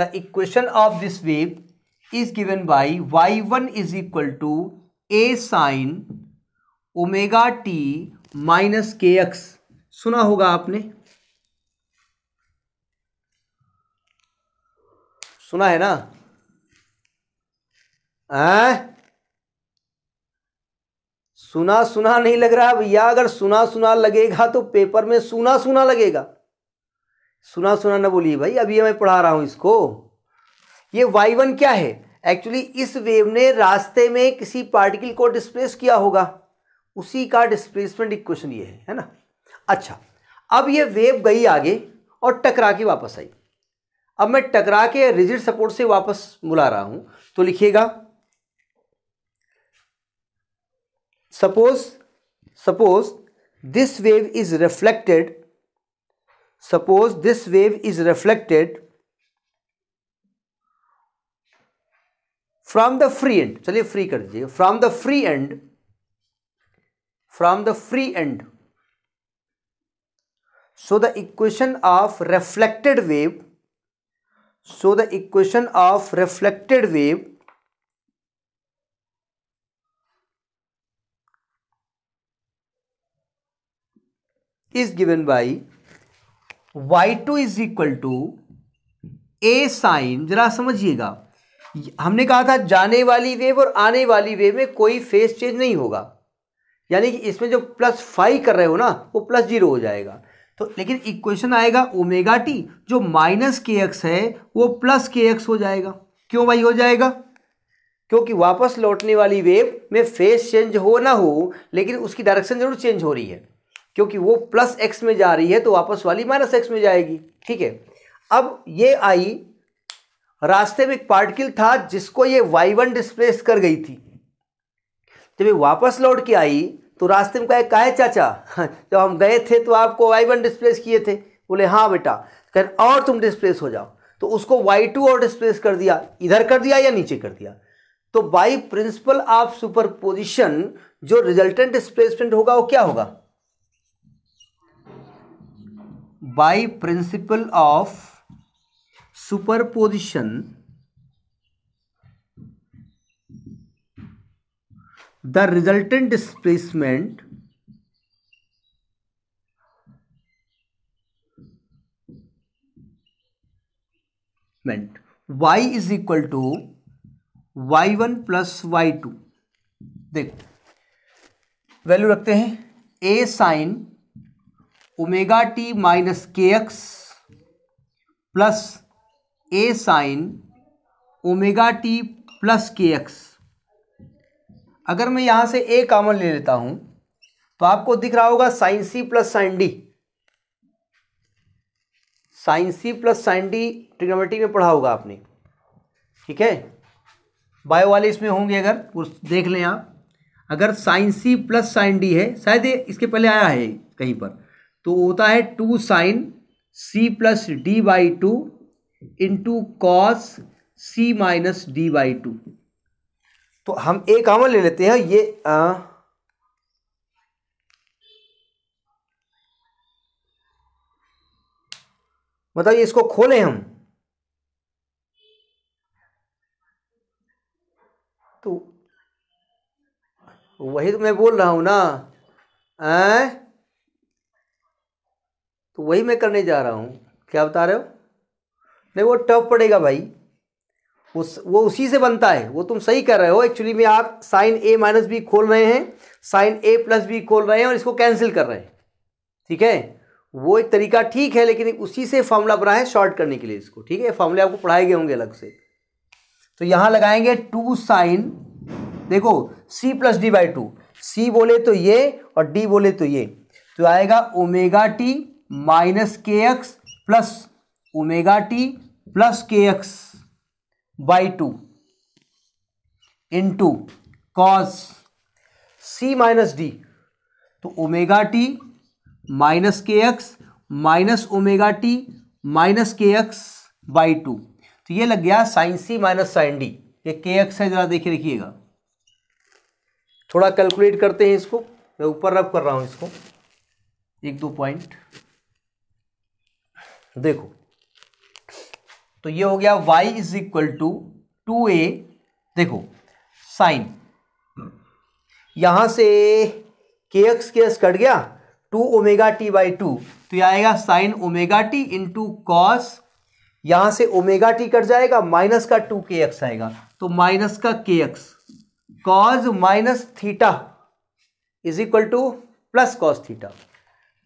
equation of this wave is given by Y one is equal to A sine omega T minus K X सुना होगा आपने सुना है ना आ? सुना सुना नहीं लग रहा भैया अगर सुना सुना लगेगा तो पेपर में सुना सुना लगेगा सुना सुना ना बोलिए भाई अभी मैं पढ़ा रहा हूँ इसको ये वाई वन क्या है एक्चुअली इस वेव ने रास्ते में किसी पार्टिकल को डिस्प्लेस किया होगा उसी का डिस्प्लेसमेंट इक्वेशन ये है है ना अच्छा अब ये वेव गई आगे और टकरा के वापस आई अब मैं टकरा के रिजिड सपोर्ट से वापस बुला रहा हूं तो लिखिएगा suppose suppose this wave is reflected suppose this wave is reflected from the free end चलिए free कर from the free end from the free end so the equation of reflected wave so the equation of reflected wave is given by Y two is equal to A sine जरा समझिएगा हमने कहा था जाने वाली wave और आने वाली वेव में कोई फेस चेंज नहीं होगा यानी कि इसमें जो प्लस फाइव कर रहे हो ना वो प्लस जीरो हो जाएगा तो लेकिन इक्वेशन आएगा ओमेगा टी जो माइनस के एक्स है वो प्लस के एक्स हो जाएगा क्यों भाई हो जाएगा क्योंकि वापस लौटने वाली वेव में फेस चेंज हो ना हो लेकिन उसकी डायरेक्शन जरूर चेंज हो रही है क्योंकि वो प्लस एक्स में जा रही है तो वापस वाली माइनस एक्स में जाएगी ठीक है अब ये आई रास्ते में एक पार्टिकल था जिसको ये वाई वन डिस्प्लेस कर गई थी जब ये वापस लौट के आई तो रास्ते में कहे कहे चाचा *laughs* जब हम गए थे तो आपको वाई वन डिस्प्लेस किए थे बोले हाँ बेटा तो कह और तुम डिस्प्लेस हो जाओ तो उसको वाई टू और डिस्प्लेस कर दिया इधर कर दिया या नीचे कर दिया तो बाई प्रिंसिपल ऑफ सुपर जो रिजल्टेंट डिस्प्लेसमेंट होगा वो क्या होगा by principle of superposition the resultant displacement meant y is equal to Y one plus Y two देखो वैल्यू रखते हैं A sine omega T minus K X plus A sine omega T plus K X अगर मैं यहाँ से ए कामन ले लेता हूँ तो आपको दिख रहा होगा sine C plus sine D sine C plus sine D trigonometry में पढ़ा होगा आपने ठीक है बायो वाले इसमें होंगे अगर वो देख लें आप अगर sine C plus sine D है शायद इसके पहले आया है कहीं पर तो होता है two sine C plus D by two into cos C minus D by two तो हम एक आमल ले लेते हैं ये आ, मतलब इसको खोलें हम तो वही तो मैं बोल रहा हूं ना आ? तो वही मैं करने जा रहा हूँ क्या बता रहे हो नहीं वो टफ पड़ेगा भाई उस वो उसी से बनता है वो तुम सही कर रहे हो एक्चुअली में आप साइन ए माइनस बी खोल रहे हैं साइन ए प्लस बी खोल रहे हैं और इसको कैंसिल कर रहे हैं ठीक है वो एक तरीका ठीक है लेकिन उसी से फॉर्मूला बना है शॉर्ट करने के लिए इसको ठीक है फॉर्मूले आपको पढ़ाए गए होंगे अलग से तो यहाँ लगाएंगे टू साइन देखो C plus D by two C बोले तो ये और डी बोले तो ये तो आएगा omega T minus K X plus omega T plus K X by two into cos C minus D तो omega T minus K X minus omega T minus K X by two तो ये लग गया sine C minus sine D ये K X है ज़रा देखिए रखिएगा थोड़ा कैलकुलेट करते हैं इसको मैं ऊपर रब कर रहा हूँ इसको एक दो पॉइंट देखो तो ये हो गया y is equal to two A देखो साइन यहां से के एक्स के एस कट गया two omega T by two तो यह आएगा sine omega T two cos यहां से ओमेगा टी कट जाएगा माइनस का टू के एक्स आएगा तो माइनस का K X cos minus theta is equal to plus cos theta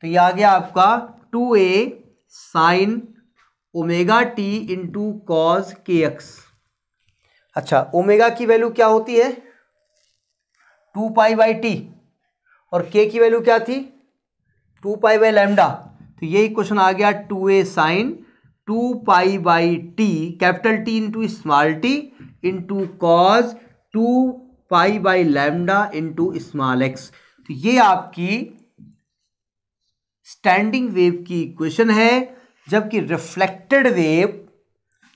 तो यह आ गया आपका two A sine omega T into cause के एक्स अच्छा ओमेगा की वैल्यू क्या होती है टू पाई बाई टी और के की वैल्यू क्या थी टू पाई बाई लेमडा तो यही क्वेश्चन आ गया two A sine two pi by T capital T into small t into cos two pi by lambda into small x तो ये आपकी स्टैंडिंग वेव की इक्वेशन है जबकि reflected wave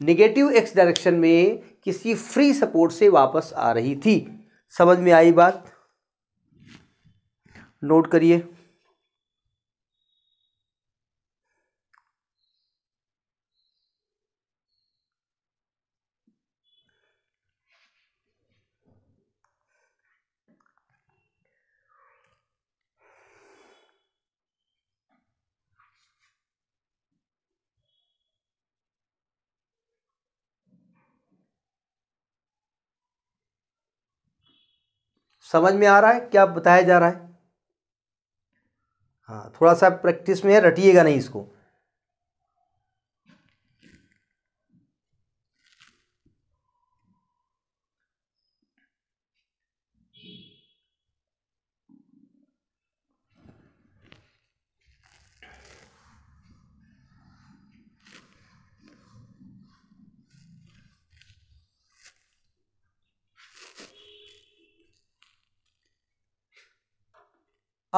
negative x direction में किसी फ्री सपोर्ट से वापस आ रही थी समझ में आई बात नोट करिए समझ में आ रहा है क्या बताया जा रहा है हाँ थोड़ा सा प्रैक्टिस में है रटिएगा नहीं इसको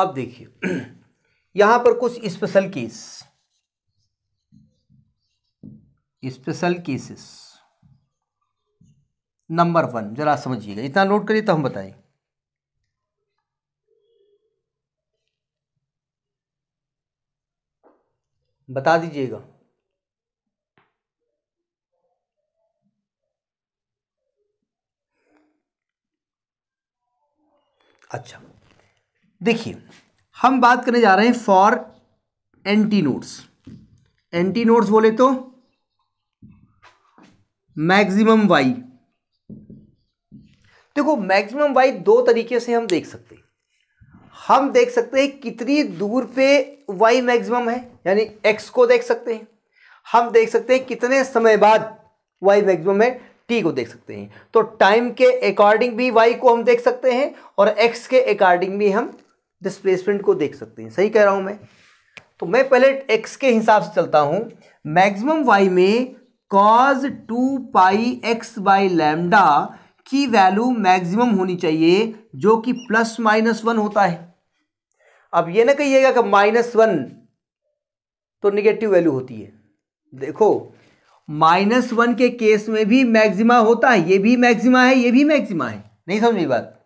अब देखिए *clears throat* यहां पर कुछ special case special cases number one जरा समझिएगा इतना नोट करिए तो हम बताएं बता दीजिएगा अच्छा देखिए हम बात करने जा रहे हैं for antinodes antinodes बोले तो मैक्सिमम वाई देखो मैक्सिमम वाई दो तरीके से हम देख सकते हैं हम देख सकते हैं कितनी दूर पे वाई मैक्सिमम है यानी एक्स को देख सकते हैं हम देख सकते हैं कितने समय बाद वाई मैक्सिमम है टी को देख सकते हैं तो टाइम के अकॉर्डिंग भी वाई को हम देख सकते हैं और एक्स के अकॉर्डिंग भी हम डिस्प्लेसमेंट को देख सकते हैं सही कह रहा हूं मैं तो मैं पहले एक्स के हिसाब से चलता हूं मैक्सिमम वाई में cos two pi x by lambda की वैल्यू मैक्सिमम होनी चाहिए जो कि प्लस माइनस वन होता है अब ये ना कहिएगा कि माइनस वन तो निगेटिव वैल्यू होती है देखो माइनस वन के केस में भी मैक्सिमा होता है ये भी मैक्सिमा है ये भी मैक्सिमा है नहीं समझी बात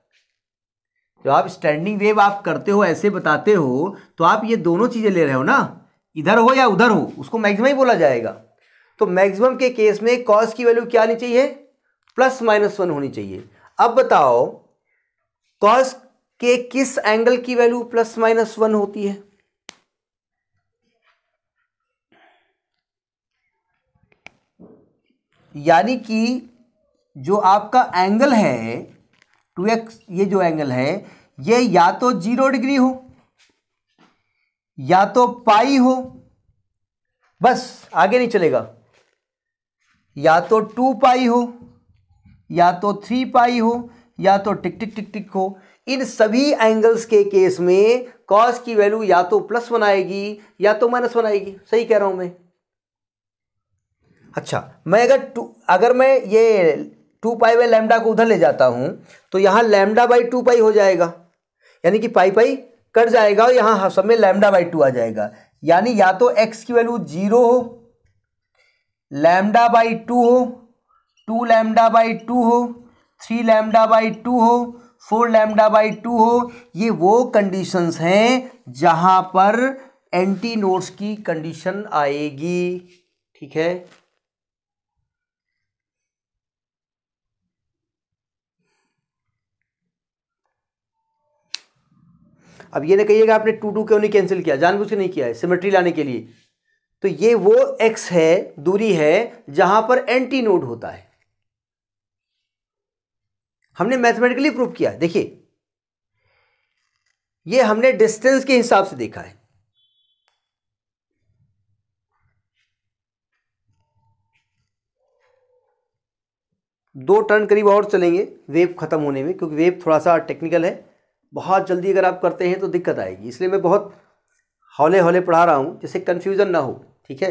जब आप स्टैंडिंग वेव आप करते हो ऐसे बताते हो तो आप ये दोनों चीज़ें ले रहे हो ना इधर हो या उधर हो उसको मैक्सिमम ही बोला जाएगा तो मैक्सिमम के केस में कॉस की वैल्यू क्या आनी चाहिए प्लस माइनस वन होनी चाहिए अब बताओ कॉस के किस एंगल की वैल्यू प्लस माइनस वन होती है यानी कि जो आपका एंगल है टू एक्स ये जो एंगल है ये या तो जीरो डिग्री हो या तो पाई हो बस आगे नहीं चलेगा या तो टू पाई हो या तो थ्री पाई हो या तो टिक टिक टिक टिक हो इन सभी एंगल्स के केस में कॉस की वैल्यू या तो प्लस बनाएगी या तो माइनस बनाएगी सही कह रहा हूं मैं अच्छा मैं अगर टू अगर मैं ये टू पाई बाई लैमडा को उधर ले जाता हूँ तो यहाँ लैमडा बाई टू पाई हो जाएगा यानी कि पाई पाई कट जाएगा और यहाँ सब में लैमडा बाई टू आ जाएगा यानी या तो एक्स की वैल्यू जीरो हो लैमडा बाई टू हो टू लैमडा बाई टू हो थ्री लैमडा बाई टू हो फोर लैमडा बाई टू हो ये वो कंडीशंस हैं जहाँ पर एंटी नोट्स की कंडीशन आएगी ठीक है अब ये ना कहिएगा आपने टू टू क्यों नहीं कैंसिल किया जानबूझ के नहीं किया है सिमेट्री लाने के लिए तो ये वो एक्स है दूरी है जहां पर एंटी नोड होता है हमने मैथमेटिकली प्रूव किया देखिए ये हमने डिस्टेंस के हिसाब से देखा है दो टर्न करीब और चलेंगे वेव खत्म होने में क्योंकि वेव थोड़ा सा टेक्निकल है बहुत जल्दी अगर आप करते हैं तो दिक्कत आएगी इसलिए मैं बहुत हौले हौले पढ़ा रहा हूँ जिससे कन्फ्यूज़न ना हो ठीक है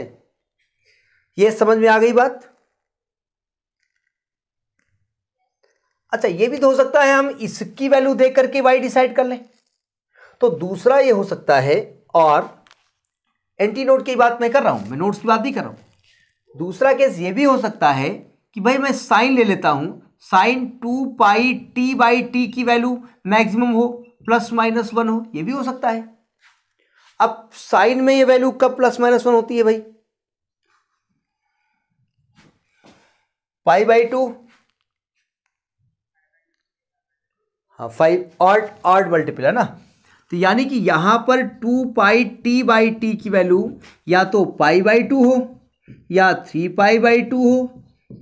ये समझ में आ गई बात अच्छा ये भी तो हो सकता है हम इसकी वैल्यू देख करके वाई डिसाइड कर लें तो दूसरा ये हो सकता है और एंटी नोट की बात मैं कर रहा हूँ मैं नोट्स की बात नहीं कर रहा हूँ दूसरा केस ये भी हो सकता है कि भाई मैं साइन ले लेता हूँ sine two pi t by T की वैल्यू मैक्सिमम हो प्लस माइनस वन हो ये भी हो सकता है अब साइन में ये वैल्यू कब प्लस माइनस वन होती है भाई पाई बाई टू हाँ फाइव ऑट ऑट मल्टीपल है ना तो यानी कि यहां पर two pi t by T की वैल्यू या तो पाई बाई टू हो या थ्री पाई बाई टू हो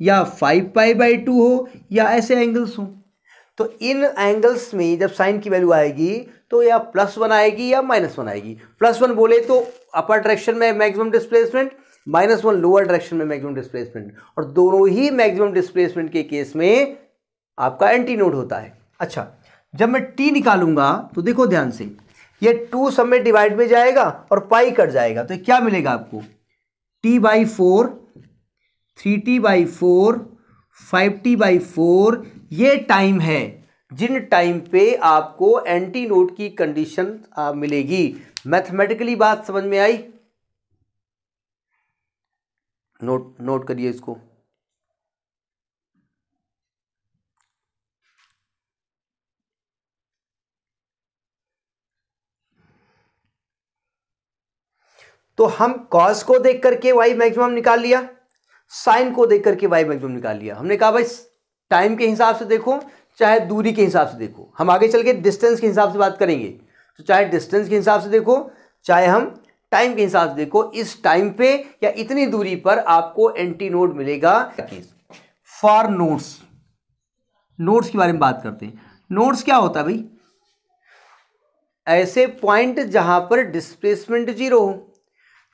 या फाइव पाई बाई टू हो या ऐसे एंगल्स हो तो इन एंगल्स में जब साइन की वैल्यू आएगी तो या प्लस वन आएगी या माइनस वन आएगी प्लस वन बोले तो अपर डायरेक्शन में maximum displacement minus one lower direction में मैक्सिमम डिस्प्लेसमेंट और दोनों ही मैक्सिमम डिस्प्लेसमेंट के केस में आपका एंटी नोड होता है अच्छा जब मैं टी निकालूंगा तो देखो ध्यान से ये टू सब में डिवाइड में जाएगा और पाई कट जाएगा तो क्या मिलेगा आपको T by four three T by four five T by four ये टाइम है जिन टाइम पे आपको एंटी नोट की कंडीशन मिलेगी मैथमेटिकली बात समझ में आई नोट नोट करिए इसको तो हम कॉस को देख करके वाई मैक्सिमम निकाल लिया साइन को देख करके वाई मैक्सिमम निकाल लिया हमने कहा भाई टाइम के हिसाब से देखो चाहे दूरी के हिसाब से देखो हम आगे चल के डिस्टेंस के हिसाब से बात करेंगे तो चाहे डिस्टेंस के हिसाब से देखो चाहे हम टाइम के हिसाब से देखो इस टाइम पे या इतनी दूरी पर आपको एंटी नोड मिलेगा फॉर नोट्स नोट्स के बारे में बात करते हैं नोट्स क्या होता है भाई ऐसे पॉइंट जहां पर डिस्प्लेसमेंट जीरो हो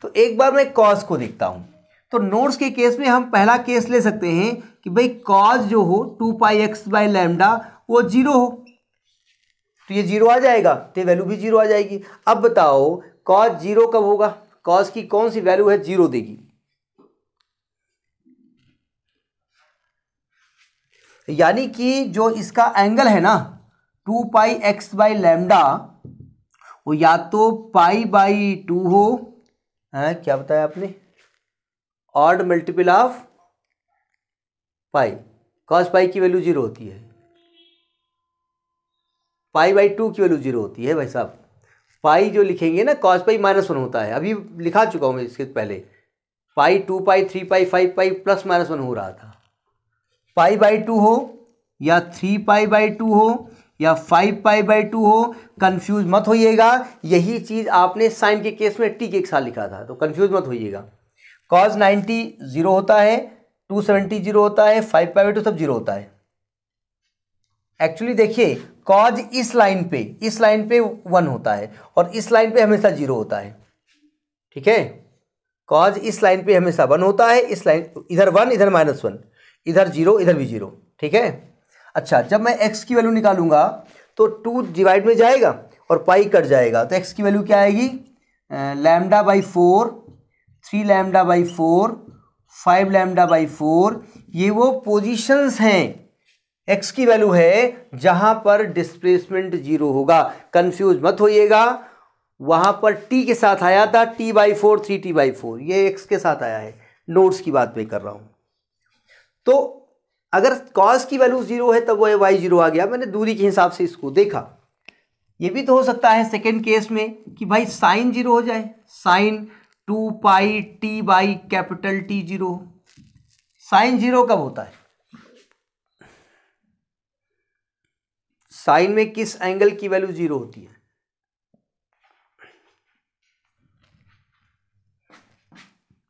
तो एक बार मैं कॉस को देखता हूं तो नोट्स के केस में हम पहला केस ले सकते हैं कि भाई कॉज जो हो two pi x by lambda वो जीरो हो तो ये जीरो आ जाएगा तो वैल्यू भी जीरो आ जाएगी अब बताओ कॉज जीरो कब होगा कॉज की कौन सी वैल्यू है जीरो देगी यानी कि जो इसका एंगल है ना two pi x by lambda वो या तो पाई बाई टू हो है हाँ, क्या बताया आपने odd multiple of pi cos pi की वैल्यू जीरो होती है पाई बाई टू की वैल्यू जीरो होती है भाई साहब पाई जो लिखेंगे ना कॉस पाई माइनस वन होता है अभी लिखा चुका हूँ मैं इसके पहले pi two pi three pi five pi plus minus one हो रहा था पाई बाई टू हो या थ्री पाई बाई टू हो या फाइव पाई बाई टू हो कंफ्यूज मत होइएगा यही चीज़ आपने साइन के केस में टी के एक साथ लिखा था तो कंफ्यूज मत होइएगा कॉज नाइन्टी जीरो होता है टू सेवेंटी जीरो होता है फाइव पाई टू सब जीरो होता है एक्चुअली देखिए कॉज इस लाइन पे इस लाइन पे वन होता है और इस लाइन पे हमेशा जीरो होता है ठीक है कॉज इस लाइन पे हमेशा वन होता है इस लाइन इधर वन इधर माइनस वन इधर जीरो इधर भी जीरो ठीक है अच्छा जब मैं एक्स की वैल्यू निकालूंगा तो टू डिवाइड में जाएगा और पाई कट जाएगा तो एक्स की वैल्यू क्या आएगी lambda by four three lambda by four five lambda by four ये वो पोजीशंस हैं एक्स की वैल्यू है जहां पर डिस्प्लेसमेंट जीरो होगा कंफ्यूज मत होइएगा वहां पर टी के साथ आया था T by four three T by four ये एक्स के साथ आया है नोट्स की बात मैं कर रहा हूं तो अगर कॉस की वैल्यू जीरो है तब वो वाई जीरो आ गया मैंने दूरी के हिसाब से इसको देखा ये भी तो हो सकता है सेकेंड केस में कि भाई साइन जीरो हो जाए sine two pi t by capital T zero sine zero कब होता है साइन में किस एंगल की वैल्यू जीरो होती है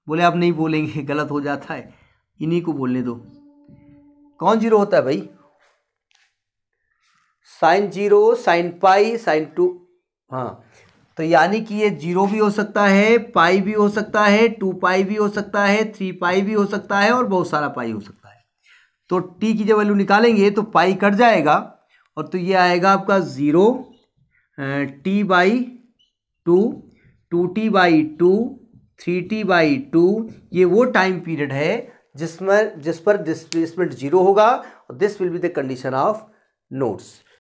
बोले आप नहीं बोलेंगे गलत हो जाता है इन्हीं को बोलने दो कौन जीरो होता है भाई sine zero sine pi sine two हाँ तो यानी कि ये जीरो भी हो सकता है पाई भी हो सकता है टू पाई भी हो सकता है थ्री पाई भी हो सकता है और बहुत सारा पाई हो सकता है तो टी की जब वैल्यू निकालेंगे तो पाई कट जाएगा और तो ये आएगा आपका zero T by two two T by two three T by two ये वो टाइम पीरियड है जिसमें जिस पर डिस्प्लेसमेंट जीरो होगा और this will be the condition of notes